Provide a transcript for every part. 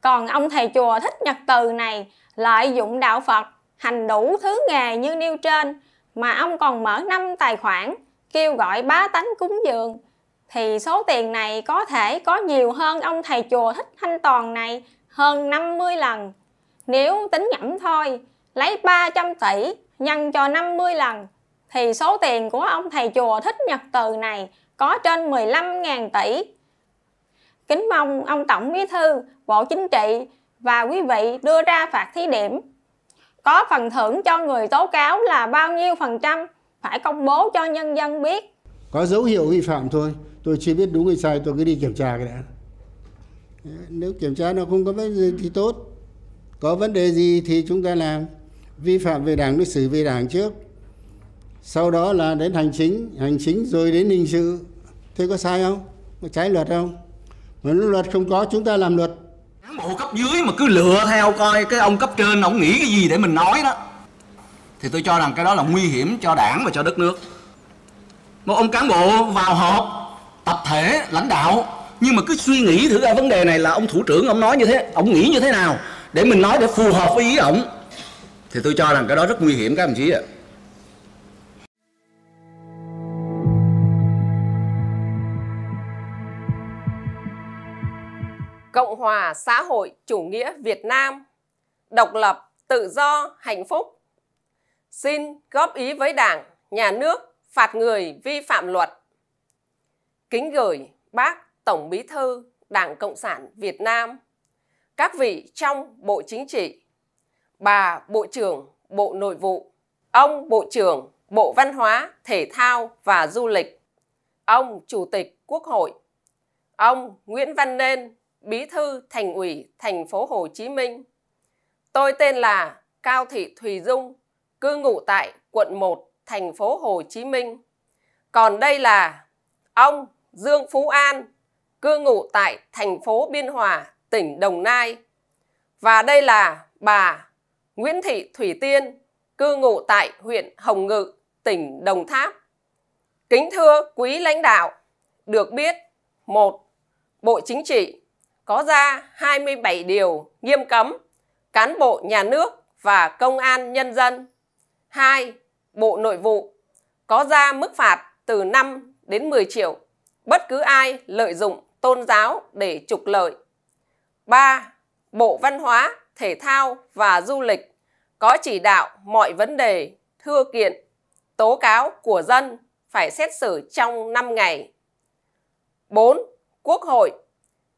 còn ông thầy chùa thích nhật từ này lợi dụng đạo phật hành đủ thứ nghề như nêu trên mà ông còn mở năm tài khoản kêu gọi bá tánh cúng dường thì số tiền này có thể có nhiều hơn ông thầy chùa thích thanh toàn này hơn 50 lần. Nếu tính nhẩm thôi, lấy 300 tỷ nhân cho 50 lần thì số tiền của ông thầy chùa thích nhật từ này có trên 15.000 tỷ Kính mong ông Tổng Bí Thư, Bộ Chính trị và quý vị đưa ra phạt thí điểm. Có phần thưởng cho người tố cáo là bao nhiêu phần trăm phải công bố cho nhân dân biết. Có dấu hiệu vi phạm thôi, tôi chưa biết đúng hay sai tôi cứ đi kiểm tra cái đã. Nếu kiểm tra nó không có vấn đề thì tốt, có vấn đề gì thì chúng ta làm vi phạm về đảng nước xử về đảng trước sau đó là đến hành chính hành chính rồi đến hình sự thế có sai không có trái luật không mà nếu luật không có chúng ta làm luật cán bộ cấp dưới mà cứ lựa theo coi cái ông cấp trên ông nghĩ cái gì để mình nói đó thì tôi cho rằng cái đó là nguy hiểm cho đảng và cho đất nước một ông cán bộ vào họp tập thể lãnh đạo nhưng mà cứ suy nghĩ thử ra vấn đề này là ông thủ trưởng ông nói như thế ông nghĩ như thế nào để mình nói để phù hợp với ý ông thì tôi cho rằng cái đó rất nguy hiểm các đồng chí ạ à. Cộng hòa xã hội chủ nghĩa Việt Nam, độc lập, tự do, hạnh phúc. Xin góp ý với Đảng, Nhà nước phạt người vi phạm luật. Kính gửi Bác Tổng Bí thư Đảng Cộng sản Việt Nam, các vị trong Bộ Chính trị, bà Bộ trưởng Bộ Nội vụ, ông Bộ trưởng Bộ Văn hóa, Thể thao và Du lịch, ông Chủ tịch Quốc hội, ông Nguyễn Văn Nên, Bí thư Thành ủy thành phố Hồ Chí Minh. Tôi tên là Cao Thị Thùy Dung, cư ngụ tại quận 1, thành phố Hồ Chí Minh. Còn đây là ông Dương Phú An, cư ngụ tại thành phố Biên Hòa, tỉnh Đồng Nai. Và đây là bà Nguyễn Thị Thủy Tiên, cư ngụ tại huyện Hồng Ngự, tỉnh Đồng Tháp. Kính thưa quý lãnh đạo, được biết một Bộ Chính trị có ra 27 điều nghiêm cấm cán bộ nhà nước và công an nhân dân. 2. Bộ Nội vụ có ra mức phạt từ 5 đến 10 triệu bất cứ ai lợi dụng tôn giáo để trục lợi. 3. Bộ Văn hóa, Thể thao và Du lịch có chỉ đạo mọi vấn đề, thưa kiện, tố cáo của dân phải xét xử trong 5 ngày. 4. Quốc hội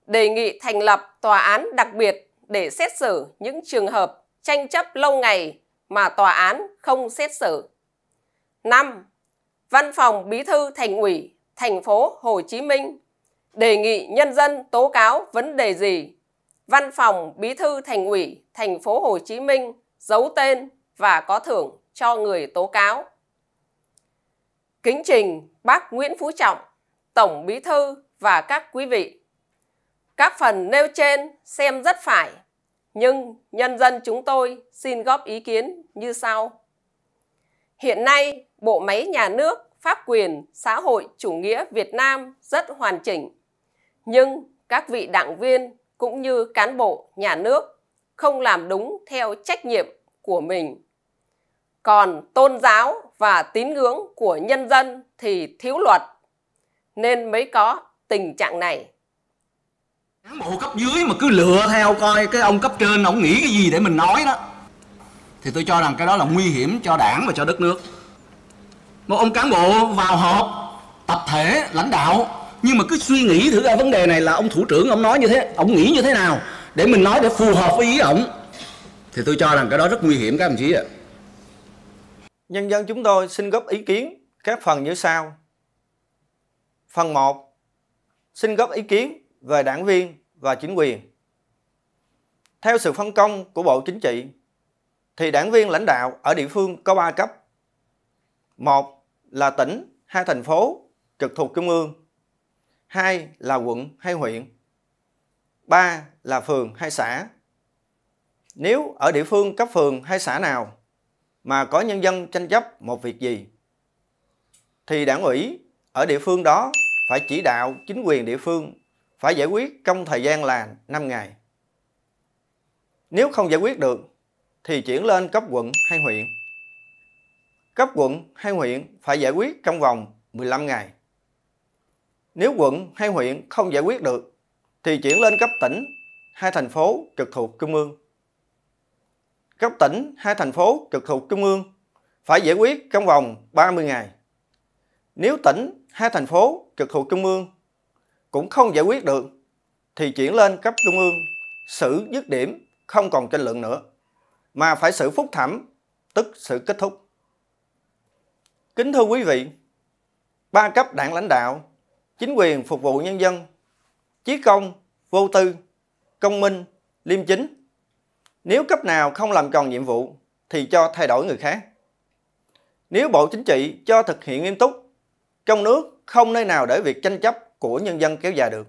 đề nghị thành lập tòa án đặc biệt để xét xử những trường hợp tranh chấp lâu ngày mà tòa án không xét xử. 5. Văn phòng Bí thư Thành ủy thành phố Hồ Chí Minh đề nghị nhân dân tố cáo vấn đề gì? Văn phòng Bí thư Thành ủy thành phố Hồ Chí Minh giấu tên và có thưởng cho người tố cáo. Kính trình bác Nguyễn Phú Trọng, Tổng Bí thư và các quý vị các phần nêu trên xem rất phải, nhưng nhân dân chúng tôi xin góp ý kiến như sau. Hiện nay, bộ máy nhà nước, pháp quyền, xã hội chủ nghĩa Việt Nam rất hoàn chỉnh, nhưng các vị đảng viên cũng như cán bộ nhà nước không làm đúng theo trách nhiệm của mình. Còn tôn giáo và tín ngưỡng của nhân dân thì thiếu luật, nên mới có tình trạng này cán bộ cấp dưới mà cứ lựa theo coi cái ông cấp trên ông nghĩ cái gì để mình nói đó thì tôi cho rằng cái đó là nguy hiểm cho đảng và cho đất nước một ông cán bộ vào họp tập thể lãnh đạo nhưng mà cứ suy nghĩ thử ra vấn đề này là ông thủ trưởng ông nói như thế ông nghĩ như thế nào để mình nói để phù hợp với ý ông thì tôi cho rằng cái đó rất nguy hiểm các đồng chí ạ nhân dân chúng tôi xin góp ý kiến các phần như sau phần 1 xin góp ý kiến về đảng viên và chính quyền. Theo sự phân công của Bộ Chính trị, thì đảng viên lãnh đạo ở địa phương có 3 cấp. Một là tỉnh, hai thành phố trực thuộc trung ương. Hai là quận hay huyện. Ba là phường hay xã. Nếu ở địa phương cấp phường hay xã nào mà có nhân dân tranh chấp một việc gì, thì đảng ủy ở địa phương đó phải chỉ đạo chính quyền địa phương phải giải quyết trong thời gian là 5 ngày. Nếu không giải quyết được thì chuyển lên cấp quận hay huyện. Cấp quận hay huyện phải giải quyết trong vòng 15 ngày. Nếu quận hay huyện không giải quyết được thì chuyển lên cấp tỉnh hay thành phố trực thuộc trung ương. Cấp tỉnh hay thành phố trực thuộc trung ương phải giải quyết trong vòng 30 ngày. Nếu tỉnh hay thành phố trực thuộc trung ương cũng không giải quyết được thì chuyển lên cấp trung ương xử dứt điểm không còn tranh luận nữa mà phải xử phúc thẩm tức sự kết thúc. Kính thưa quý vị, ba cấp đảng lãnh đạo, chính quyền phục vụ nhân dân, chí công, vô tư, công minh, liêm chính. Nếu cấp nào không làm tròn nhiệm vụ thì cho thay đổi người khác. Nếu Bộ Chính trị cho thực hiện nghiêm túc, trong nước không nơi nào để việc tranh chấp của nhân dân kéo dài được.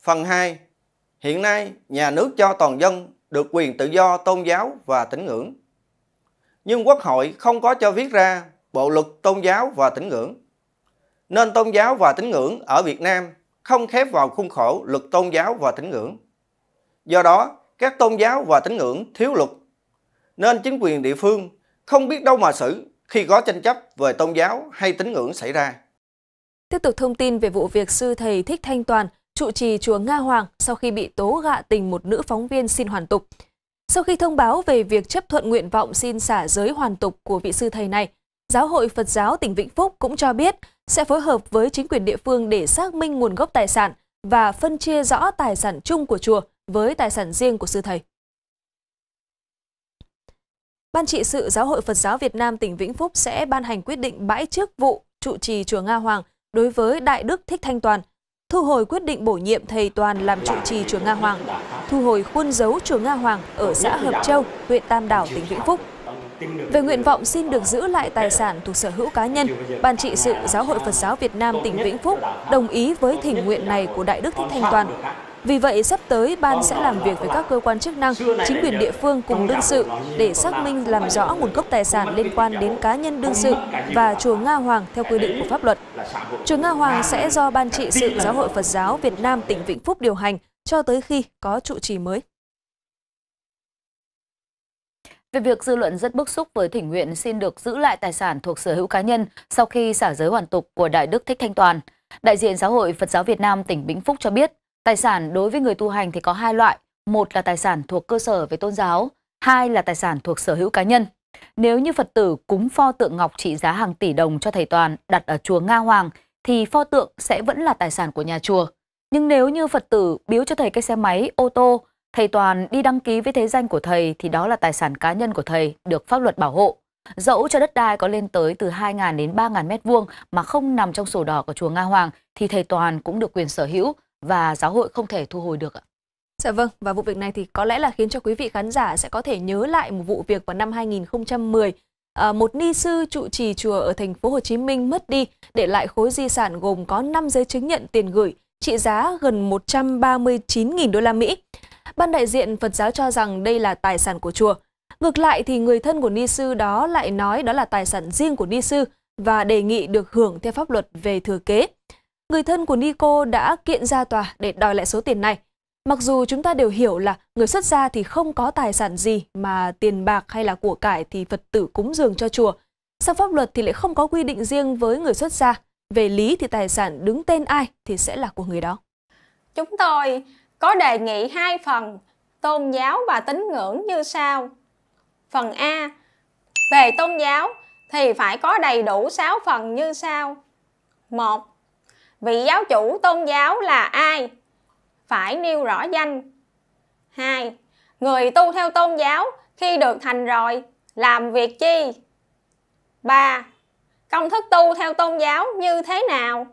Phần 2. Hiện nay, nhà nước cho toàn dân được quyền tự do tôn giáo và tín ngưỡng. Nhưng Quốc hội không có cho viết ra bộ luật tôn giáo và tín ngưỡng. Nên tôn giáo và tín ngưỡng ở Việt Nam không khép vào khung khổ luật tôn giáo và tín ngưỡng. Do đó, các tôn giáo và tín ngưỡng thiếu luật. Nên chính quyền địa phương không biết đâu mà xử khi có tranh chấp về tôn giáo hay tín ngưỡng xảy ra. Tiếp tục thông tin về vụ việc sư thầy Thích Thanh Toàn, trụ trì chùa Nga Hoàng sau khi bị tố gạ tình một nữ phóng viên xin hoàn tục. Sau khi thông báo về việc chấp thuận nguyện vọng xin xả giới hoàn tục của vị sư thầy này, Giáo hội Phật giáo tỉnh Vĩnh Phúc cũng cho biết sẽ phối hợp với chính quyền địa phương để xác minh nguồn gốc tài sản và phân chia rõ tài sản chung của chùa với tài sản riêng của sư thầy. Ban trị sự Giáo hội Phật giáo Việt Nam tỉnh Vĩnh Phúc sẽ ban hành quyết định bãi chức vụ trụ trì chùa Nga Hoàng đối với Đại Đức Thích Thanh Toàn, thu hồi quyết định bổ nhiệm thầy Toàn làm trụ trì chùa Nga Hoàng, thu hồi khuôn dấu chùa Nga Hoàng ở xã Hợp Châu, huyện Tam Đảo, tỉnh Vĩnh Phúc. Về nguyện vọng xin được giữ lại tài sản thuộc sở hữu cá nhân, Ban trị sự Giáo hội Phật giáo Việt Nam tỉnh Vĩnh Phúc đồng ý với thỉnh nguyện này của Đại Đức Thích Thanh Toàn. Vì vậy, sắp tới, Ban sẽ làm việc với các cơ quan chức năng, chính quyền địa phương cùng đương sự để xác minh làm rõ nguồn gốc tài sản liên quan đến cá nhân đương sự và Chùa Nga Hoàng theo quy định của pháp luật. Chùa Nga Hoàng sẽ à, do Ban trị sự Giáo hội Phật giáo Việt Nam tỉnh Vĩnh Phúc điều hành cho tới khi có trụ trì mới. Về việc dư luận rất bức xúc với thỉnh nguyện xin được giữ lại tài sản thuộc sở hữu cá nhân sau khi xả giới hoàn tục của Đại Đức Thích Thanh Toàn, đại diện Giáo hội Phật giáo Việt Nam tỉnh Vĩnh Phúc cho biết, Tài sản đối với người tu hành thì có hai loại, một là tài sản thuộc cơ sở về tôn giáo, hai là tài sản thuộc sở hữu cá nhân. Nếu như Phật tử cúng pho tượng ngọc trị giá hàng tỷ đồng cho thầy Toàn đặt ở chùa Nga Hoàng thì pho tượng sẽ vẫn là tài sản của nhà chùa. Nhưng nếu như Phật tử biếu cho thầy cái xe máy, ô tô, thầy Toàn đi đăng ký với thế danh của thầy thì đó là tài sản cá nhân của thầy được pháp luật bảo hộ. Dẫu cho đất đai có lên tới từ 2.000 đến 3.000 mét vuông mà không nằm trong sổ đỏ của chùa Nga Hoàng thì thầy Toàn cũng được quyền sở hữu và giáo hội không thể thu hồi được ạ. Dạ vâng, và vụ việc này thì có lẽ là khiến cho quý vị khán giả sẽ có thể nhớ lại một vụ việc vào năm 2010. À, một ni sư trụ trì chùa ở thành phố Hồ Chí Minh mất đi, để lại khối di sản gồm có 5 giấy chứng nhận tiền gửi, trị giá gần 139.000 đô la Mỹ. Ban đại diện Phật giáo cho rằng đây là tài sản của chùa. Ngược lại thì người thân của ni sư đó lại nói đó là tài sản riêng của ni sư và đề nghị được hưởng theo pháp luật về thừa kế người thân của Nico đã kiện ra tòa để đòi lại số tiền này. Mặc dù chúng ta đều hiểu là người xuất gia thì không có tài sản gì mà tiền bạc hay là của cải thì Phật tử cúng dường cho chùa. Sang pháp luật thì lại không có quy định riêng với người xuất gia. Về lý thì tài sản đứng tên ai thì sẽ là của người đó. Chúng tôi có đề nghị hai phần tôn giáo và tín ngưỡng như sau. Phần A về tôn giáo thì phải có đầy đủ 6 phần như sau. 1 vị giáo chủ tôn giáo là ai phải nêu rõ danh hai Người tu theo tôn giáo khi được thành rồi làm việc chi ba Công thức tu theo tôn giáo như thế nào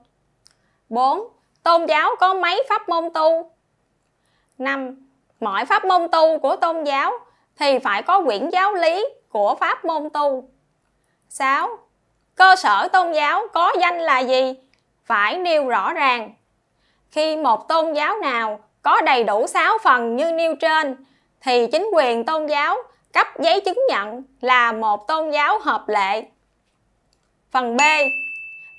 bốn Tôn giáo có mấy pháp môn tu năm Mọi pháp môn tu của tôn giáo thì phải có quyển giáo lý của pháp môn tu sáu Cơ sở tôn giáo có danh là gì phải nêu rõ ràng. Khi một tôn giáo nào có đầy đủ 6 phần như nêu trên thì chính quyền tôn giáo cấp giấy chứng nhận là một tôn giáo hợp lệ. Phần B.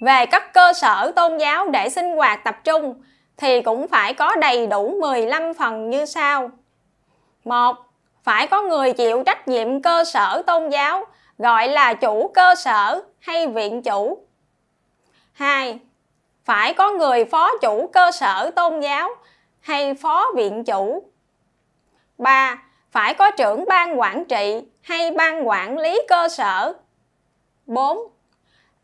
Về các cơ sở tôn giáo để sinh hoạt tập trung thì cũng phải có đầy đủ 15 phần như sau. 1. Phải có người chịu trách nhiệm cơ sở tôn giáo gọi là chủ cơ sở hay viện chủ. 2 phải có người phó chủ cơ sở tôn giáo hay phó viện chủ. 3. Phải có trưởng ban quản trị hay ban quản lý cơ sở. 4.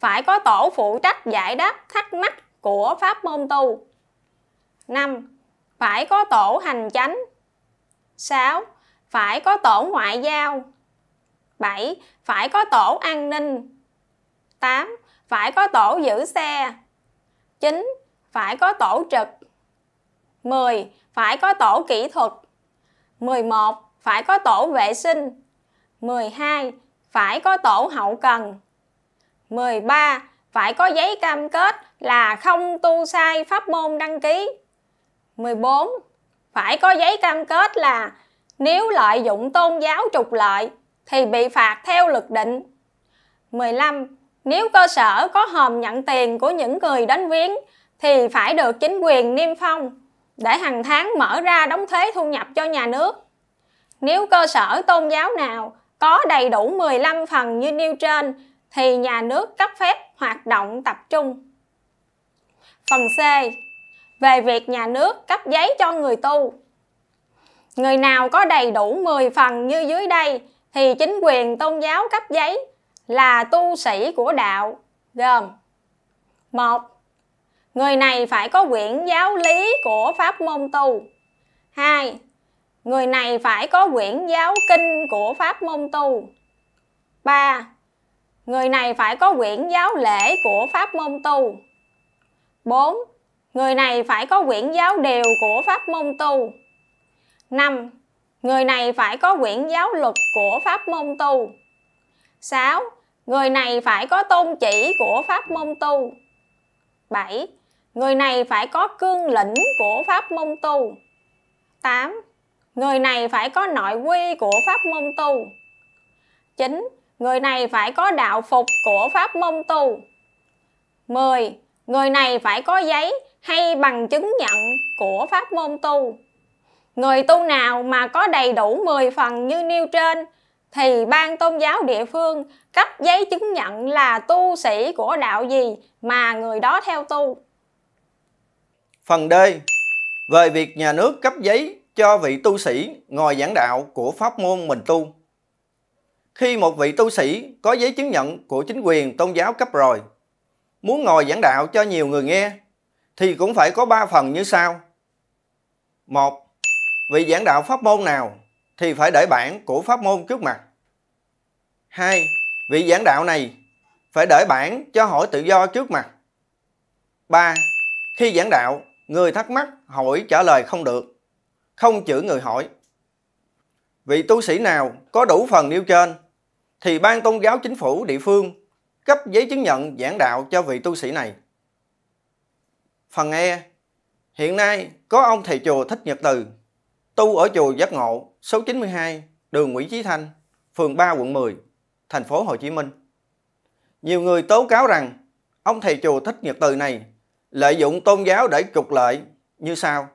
Phải có tổ phụ trách giải đáp thắc mắc của pháp môn tu. 5. Phải có tổ hành chánh. 6. Phải có tổ ngoại giao. 7. Phải có tổ an ninh. 8. Phải có tổ giữ xe. 9. Phải có tổ trực 10. Phải có tổ kỹ thuật 11. Phải có tổ vệ sinh 12. Phải có tổ hậu cần 13. Phải có giấy cam kết là không tu sai pháp môn đăng ký 14. Phải có giấy cam kết là nếu lợi dụng tôn giáo trục lợi thì bị phạt theo luật định 15 nếu cơ sở có hòm nhận tiền của những người đến viếng thì phải được chính quyền niêm phong để hàng tháng mở ra đóng thuế thu nhập cho nhà nước. Nếu cơ sở tôn giáo nào có đầy đủ 15 phần như nêu trên thì nhà nước cấp phép hoạt động tập trung. Phần C. Về việc nhà nước cấp giấy cho người tu. Người nào có đầy đủ 10 phần như dưới đây thì chính quyền tôn giáo cấp giấy là tu sĩ của đạo gồm một người này phải có quyển giáo lý của pháp môn tu hai người này phải có quyển giáo kinh của pháp môn tu ba người này phải có quyển giáo lễ của pháp môn tu bốn người này phải có quyển giáo điều của pháp môn tu năm người này phải có quyển giáo luật của pháp môn tu sáu Người này phải có tôn chỉ của pháp môn tu. 7. Người này phải có cương lĩnh của pháp môn tu. 8. Người này phải có nội quy của pháp môn tu. 9. Người này phải có đạo phục của pháp môn tu. 10. Người này phải có giấy hay bằng chứng nhận của pháp môn tu. Người tu nào mà có đầy đủ 10 phần như nêu trên thì ban tôn giáo địa phương cấp giấy chứng nhận là tu sĩ của đạo gì mà người đó theo tu. Phần D. Về việc nhà nước cấp giấy cho vị tu sĩ ngồi giảng đạo của pháp môn mình tu. Khi một vị tu sĩ có giấy chứng nhận của chính quyền tôn giáo cấp rồi, muốn ngồi giảng đạo cho nhiều người nghe thì cũng phải có 3 phần như sau. một Vị giảng đạo pháp môn nào thì phải để bản của pháp môn trước mặt. 2. Vị giảng đạo này phải đợi bản cho hỏi tự do trước mặt. 3. Khi giảng đạo, người thắc mắc hỏi trả lời không được, không chữ người hỏi. Vị tu sĩ nào có đủ phần nêu trên thì ban tôn giáo chính phủ địa phương cấp giấy chứng nhận giảng đạo cho vị tu sĩ này. Phần E Hiện nay có ông thầy chùa Thích Nhật Từ tu ở chùa Giác Ngộ số 92 đường Nguyễn Chí Thanh, phường 3 quận 10 thành phố Hồ Chí Minh. Nhiều người tố cáo rằng ông thầy chùa Thích Nhật Từ này lợi dụng tôn giáo để trục lợi như sau.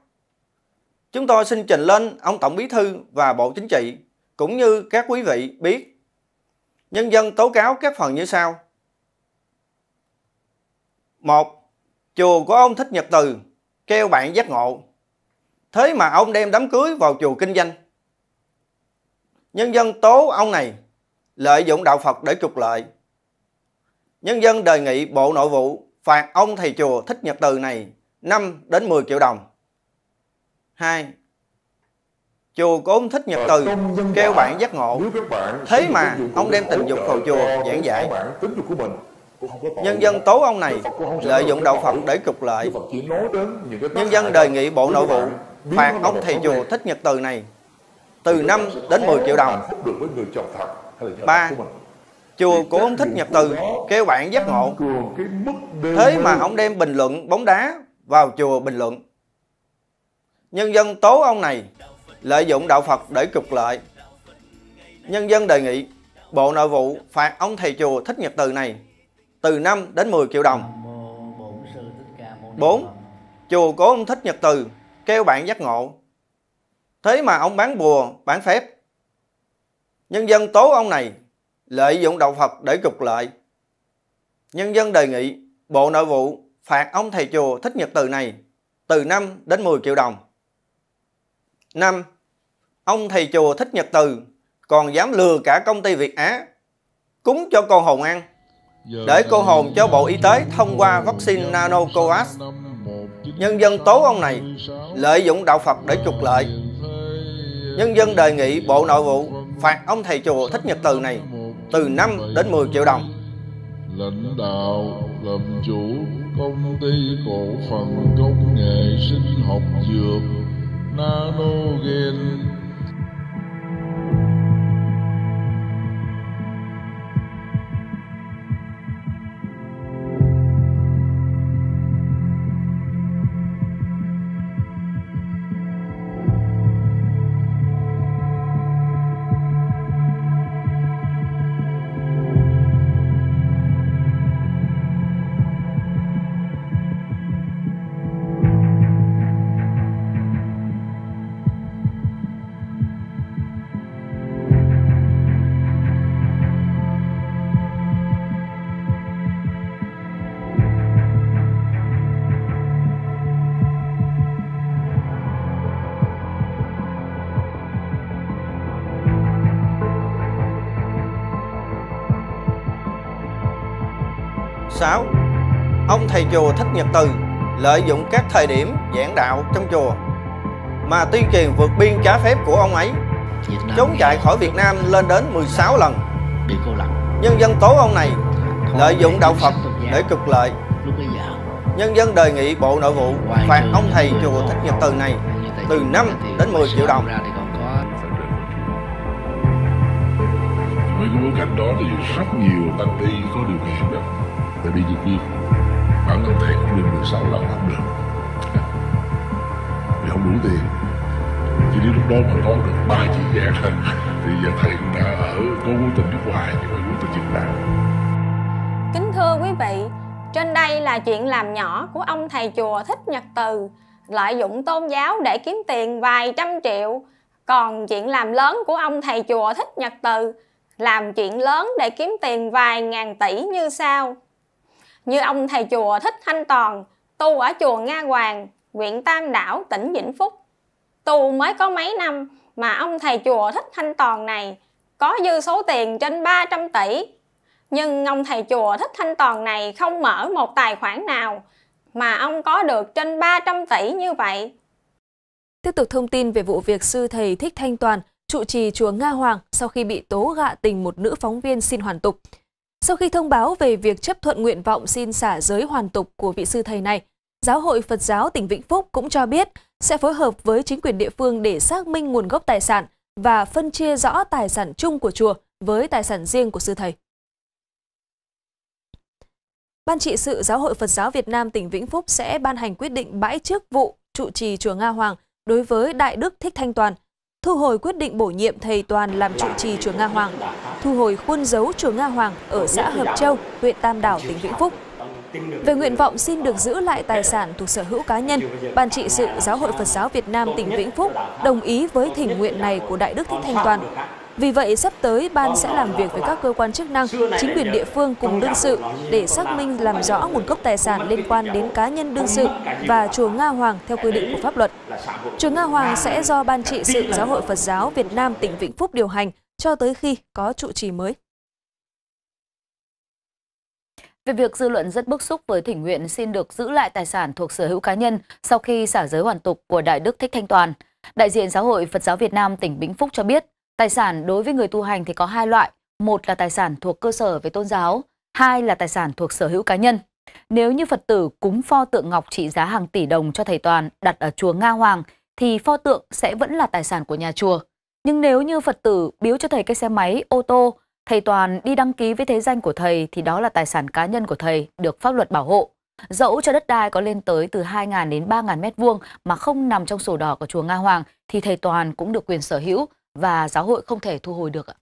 Chúng tôi xin trình lên ông Tổng Bí Thư và Bộ Chính trị cũng như các quý vị biết. Nhân dân tố cáo các phần như sau. một Chùa của ông Thích Nhật Từ kêu bạn giác ngộ. Thế mà ông đem đám cưới vào chùa kinh doanh. Nhân dân tố ông này lợi dụng đạo Phật để trục lợi. Nhân dân đề nghị Bộ Nội vụ phạt ông thầy chùa Thích Nhật Từ này 5 đến 10 triệu đồng. 2. Chùa của ông Thích Nhật Từ kêu bạn giác ngộ. Thế mà ông đem tình dục vào chùa giảng giải. Nhân dân tố ông này lợi dụng đạo Phật để trục lợi. Nhân dân đề nghị Bộ Nội vụ phạt ông thầy chùa Thích Nhật Từ này từ 5 đến 10 triệu đồng ba chùa của ông thích nhật từ kêu bạn giác ngộ thế mà ông đem bình luận bóng đá vào chùa bình luận nhân dân tố ông này lợi dụng đạo phật để trục lợi nhân dân đề nghị bộ nội vụ phạt ông thầy chùa thích nhật từ này từ 5 đến 10 triệu đồng 4. Chùa của ông Thích Nhật Từ kêu bạn giác ngộ Thế mà ông bán bùa, bán phép Nhân dân tố ông này lợi dụng đạo Phật để trục lợi. Nhân dân đề nghị Bộ Nội vụ phạt ông thầy chùa thích nhật từ này từ 5 đến 10 triệu đồng. 5. Ông thầy chùa thích nhật từ còn dám lừa cả công ty Việt Á cúng cho cô hồn ăn để cô hồn cho Bộ Y tế thông qua vaccine Nanocovax. Nhân dân tố ông này lợi dụng đạo Phật để trục lợi. Nhân dân đề nghị Bộ Nội vụ phạt ông thầy chùa thích nhật từ này từ 5 đến 10 triệu đồng lãnh đạo làm chủ công ty cổ phần công nghệ sinh học dược nanogen 6 Ông thầy chùa Thích Nhật Từ lợi dụng các thời điểm giảng đạo trong chùa mà tuyên truyền vượt biên trái phép của ông ấy chống chạy khỏi Việt Nam lên đến 16 lần nhân dân tố ông này lợi dụng đạo Phật để trục lợi nhân dân đề nghị Bộ Nội vụ phạt ông thầy chùa Thích Nhật Từ này từ 5 đến 10 triệu đồng Với bối cảnh đó thì rất nhiều tăng ni có điều kiện đó và đi Việt Duy bản thân thầy cũng lên 16 lần không được vì không đủ tiền chỉ đến lúc đó mà có được ba chỉ vàng thì giờ thầy cũng đã ở có mối tình nước ngoài nhưng mà mối tình Việt Nam kính thưa quý vị trên đây là chuyện làm nhỏ của ông thầy chùa thích nhật từ lợi dụng tôn giáo để kiếm tiền vài trăm triệu còn chuyện làm lớn của ông thầy chùa thích nhật từ làm chuyện lớn để kiếm tiền vài ngàn tỷ như sau như ông thầy chùa Thích Thanh Toàn tu ở chùa Nga Hoàng, huyện Tam Đảo, tỉnh Vĩnh Phúc. Tu mới có mấy năm mà ông thầy chùa Thích Thanh Toàn này có dư số tiền trên 300 tỷ. Nhưng ông thầy chùa Thích Thanh Toàn này không mở một tài khoản nào mà ông có được trên 300 tỷ như vậy. Tiếp tục thông tin về vụ việc sư thầy Thích Thanh Toàn trụ trì chùa Nga Hoàng sau khi bị tố gạ tình một nữ phóng viên xin hoàn tục. Sau khi thông báo về việc chấp thuận nguyện vọng xin xả giới hoàn tục của vị sư thầy này, Giáo hội Phật giáo tỉnh Vĩnh Phúc cũng cho biết sẽ phối hợp với chính quyền địa phương để xác minh nguồn gốc tài sản và phân chia rõ tài sản chung của chùa với tài sản riêng của sư thầy. Ban trị sự Giáo hội Phật giáo Việt Nam tỉnh Vĩnh Phúc sẽ ban hành quyết định bãi chức vụ trụ trì chùa Nga Hoàng đối với Đại Đức Thích Thanh Toàn Thu hồi quyết định bổ nhiệm thầy Toàn làm trụ trì chùa Nga Hoàng, thu hồi khuôn dấu chùa Nga Hoàng ở xã Hợp Châu, huyện Tam Đảo, tỉnh Vĩnh Phúc. Về nguyện vọng xin được giữ lại tài sản thuộc sở hữu cá nhân, Ban trị sự Giáo hội Phật giáo Việt Nam tỉnh Vĩnh Phúc đồng ý với thỉnh nguyện này của Đại đức Thích Thanh Toàn. Vì vậy, sắp tới, Ban sẽ làm việc với các cơ quan chức năng, chính quyền địa phương cùng đương sự để xác minh làm rõ nguồn gốc tài sản liên quan đến cá nhân đương sự và Chùa Nga Hoàng theo quy định của pháp luật. Chùa Nga Hoàng sẽ do Ban trị sự Giáo hội Phật giáo Việt Nam tỉnh Vĩnh Phúc điều hành cho tới khi có trụ trì mới. Về việc dư luận rất bức xúc với thỉnh nguyện xin được giữ lại tài sản thuộc sở hữu cá nhân sau khi xả giới hoàn tục của Đại Đức Thích Thanh Toàn, đại diện Giáo hội Phật giáo Việt Nam tỉnh Vĩnh Phúc cho biết, Tài sản đối với người tu hành thì có hai loại, một là tài sản thuộc cơ sở về tôn giáo, hai là tài sản thuộc sở hữu cá nhân. Nếu như Phật tử cúng pho tượng ngọc trị giá hàng tỷ đồng cho thầy Toàn đặt ở chùa Nga Hoàng thì pho tượng sẽ vẫn là tài sản của nhà chùa. Nhưng nếu như Phật tử biếu cho thầy cái xe máy, ô tô, thầy Toàn đi đăng ký với thế danh của thầy thì đó là tài sản cá nhân của thầy được pháp luật bảo hộ. Dẫu cho đất đai có lên tới từ 2.000 đến 3.000 mét vuông mà không nằm trong sổ đỏ của chùa Nga Hoàng thì thầy Toàn cũng được quyền sở hữu và giáo hội không thể thu hồi được ạ?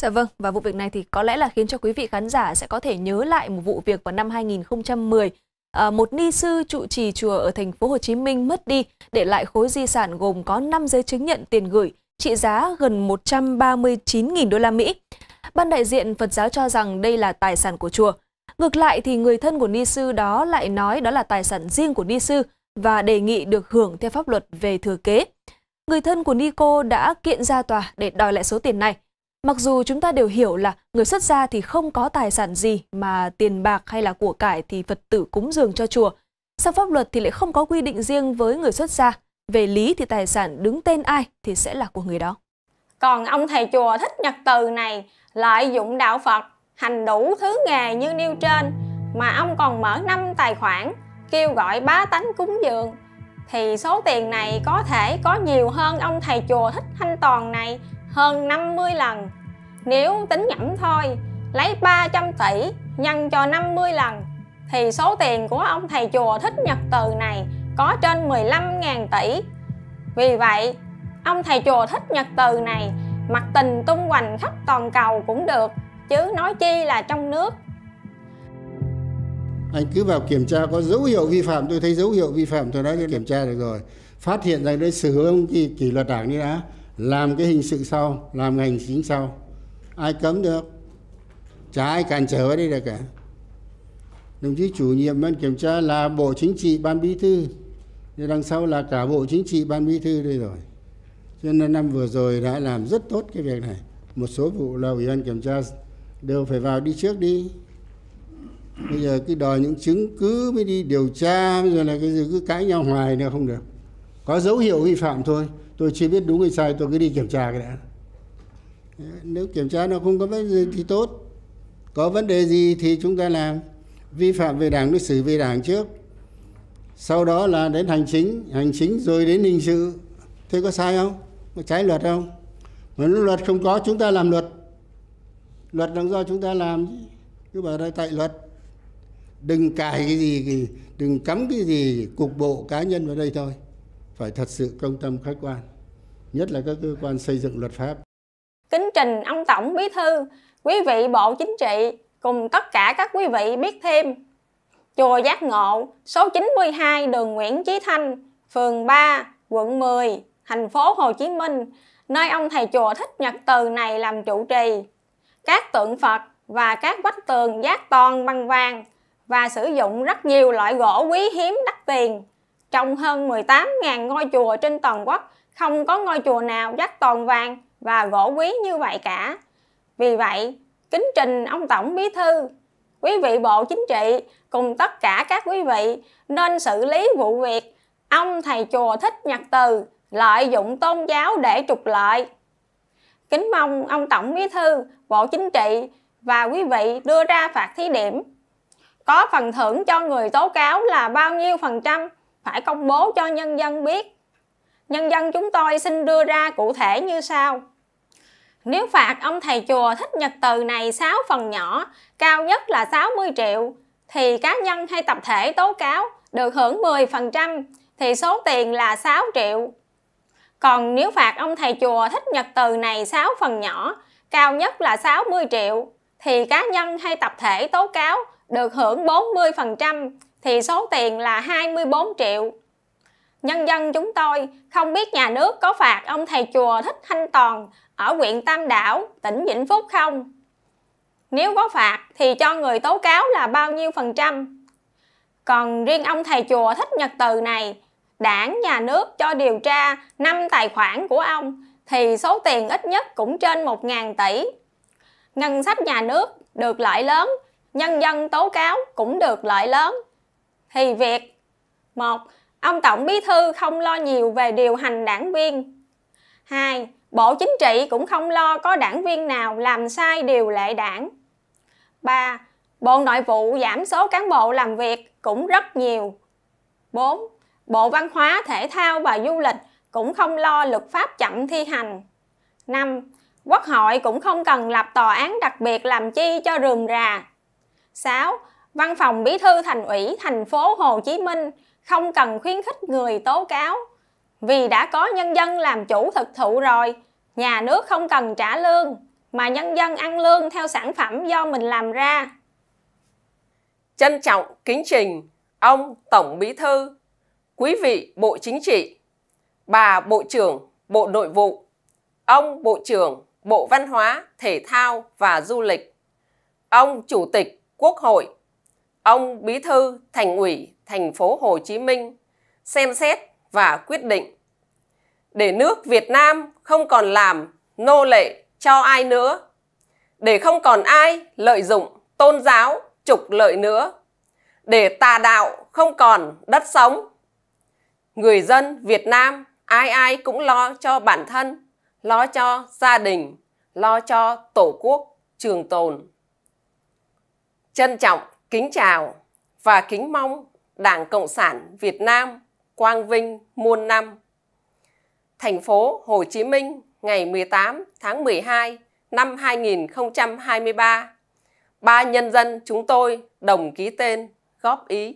Dạ vâng, và vụ việc này thì có lẽ là khiến cho quý vị khán giả sẽ có thể nhớ lại một vụ việc vào năm 2010. À, một ni sư trụ trì chùa ở thành phố Hồ Chí Minh mất đi, để lại khối di sản gồm có 5 giấy chứng nhận tiền gửi, trị giá gần 139.000 đô la Mỹ. Ban đại diện Phật giáo cho rằng đây là tài sản của chùa. Ngược lại thì người thân của ni sư đó lại nói đó là tài sản riêng của ni sư và đề nghị được hưởng theo pháp luật về thừa kế. Người thân của Nico đã kiện ra tòa để đòi lại số tiền này. Mặc dù chúng ta đều hiểu là người xuất gia thì không có tài sản gì mà tiền bạc hay là của cải thì Phật tử cúng dường cho chùa. Sau pháp luật thì lại không có quy định riêng với người xuất gia. Về lý thì tài sản đứng tên ai thì sẽ là của người đó. Còn ông thầy chùa thích nhật từ này lợi dụng đạo Phật hành đủ thứ nghề như nêu trên mà ông còn mở năm tài khoản kêu gọi bá tánh cúng dường thì số tiền này có thể có nhiều hơn ông thầy chùa thích thanh toàn này hơn 50 lần nếu tính nhẩm thôi lấy 300 tỷ nhân cho 50 lần thì số tiền của ông thầy chùa thích nhật từ này có trên 15.000 tỷ vì vậy ông thầy chùa thích nhật từ này mặt tình tung hoành khắp toàn cầu cũng được chứ nói chi là trong nước anh cứ vào kiểm tra có dấu hiệu vi phạm tôi thấy dấu hiệu vi phạm tôi nói kiểm tra được rồi phát hiện ra đấy xử ông kỷ, kỷ luật đảng đi đã làm cái hình sự sau làm hành chính sau ai cấm được chả ai cản trở ở đây được cả đồng chí chủ nhiệm ban kiểm tra là bộ chính trị ban bí thư đằng sau là cả bộ chính trị ban bí thư đây rồi cho nên năm vừa rồi đã làm rất tốt cái việc này một số vụ là ủy ban kiểm tra đều phải vào đi trước đi bây giờ cứ đòi những chứng cứ mới đi điều tra bây giờ là cái gì cứ cãi nhau hoài nữa không được có dấu hiệu vi phạm thôi tôi chưa biết đúng hay sai tôi cứ đi kiểm tra cái đã nếu kiểm tra nó không có vấn đề thì tốt có vấn đề gì thì chúng ta làm vi phạm về đảng nó xử về đảng trước sau đó là đến hành chính hành chính rồi đến hình sự thế có sai không có trái luật không mà nếu luật không có chúng ta làm luật luật là do chúng ta làm chứ cứ bảo đây tại luật đừng cài cái gì đừng cắm cái gì cục bộ cá nhân vào đây thôi phải thật sự công tâm khách quan nhất là các cơ quan xây dựng luật pháp kính trình ông tổng bí thư quý vị bộ chính trị cùng tất cả các quý vị biết thêm chùa giác ngộ số 92 đường Nguyễn Chí Thanh phường 3 quận 10 thành phố Hồ Chí Minh nơi ông thầy chùa thích nhật từ này làm chủ trì các tượng Phật và các vách tường giác toàn băng vàng và sử dụng rất nhiều loại gỗ quý hiếm đắt tiền. Trong hơn 18.000 ngôi chùa trên toàn quốc, không có ngôi chùa nào dắt toàn vàng và gỗ quý như vậy cả. Vì vậy, kính trình ông Tổng Bí Thư, quý vị Bộ Chính trị cùng tất cả các quý vị nên xử lý vụ việc ông thầy chùa thích nhật từ lợi dụng tôn giáo để trục lợi. Kính mong ông Tổng Bí Thư, Bộ Chính trị và quý vị đưa ra phạt thí điểm có phần thưởng cho người tố cáo là bao nhiêu phần trăm phải công bố cho nhân dân biết. Nhân dân chúng tôi xin đưa ra cụ thể như sau. Nếu phạt ông thầy chùa thích nhật từ này 6 phần nhỏ, cao nhất là 60 triệu, thì cá nhân hay tập thể tố cáo được hưởng 10%, thì số tiền là 6 triệu. Còn nếu phạt ông thầy chùa thích nhật từ này 6 phần nhỏ, cao nhất là 60 triệu, thì cá nhân hay tập thể tố cáo được hưởng 40% thì số tiền là 24 triệu. Nhân dân chúng tôi không biết nhà nước có phạt ông thầy chùa Thích Thanh Toàn ở huyện Tam Đảo, tỉnh Vĩnh Phúc không? Nếu có phạt thì cho người tố cáo là bao nhiêu phần trăm? Còn riêng ông thầy chùa Thích Nhật Từ này, đảng, nhà nước cho điều tra 5 tài khoản của ông thì số tiền ít nhất cũng trên 1.000 tỷ. Ngân sách nhà nước được lợi lớn nhân dân tố cáo cũng được lợi lớn. Thì việc một Ông Tổng Bí Thư không lo nhiều về điều hành đảng viên. 2. Bộ Chính trị cũng không lo có đảng viên nào làm sai điều lệ đảng. 3. Bộ Nội vụ giảm số cán bộ làm việc cũng rất nhiều. 4. Bộ Văn hóa, Thể thao và Du lịch cũng không lo luật pháp chậm thi hành. 5. Quốc hội cũng không cần lập tòa án đặc biệt làm chi cho rườm rà. 6. Văn phòng Bí thư Thành ủy thành phố Hồ Chí Minh không cần khuyến khích người tố cáo vì đã có nhân dân làm chủ thực thụ rồi, nhà nước không cần trả lương mà nhân dân ăn lương theo sản phẩm do mình làm ra. Trân trọng kính trình ông Tổng Bí thư, quý vị Bộ Chính trị, bà Bộ trưởng Bộ Nội vụ, ông Bộ trưởng Bộ Văn hóa, Thể thao và Du lịch, ông Chủ tịch Quốc hội, ông Bí thư Thành ủy thành phố Hồ Chí Minh xem xét và quyết định để nước Việt Nam không còn làm nô lệ cho ai nữa, để không còn ai lợi dụng tôn giáo trục lợi nữa, để tà đạo không còn đất sống. Người dân Việt Nam ai ai cũng lo cho bản thân, lo cho gia đình, lo cho tổ quốc trường tồn. Trân trọng, kính chào và kính mong Đảng Cộng sản Việt Nam quang vinh muôn năm. Thành phố Hồ Chí Minh ngày 18 tháng 12 năm 2023. Ba nhân dân chúng tôi đồng ký tên góp ý.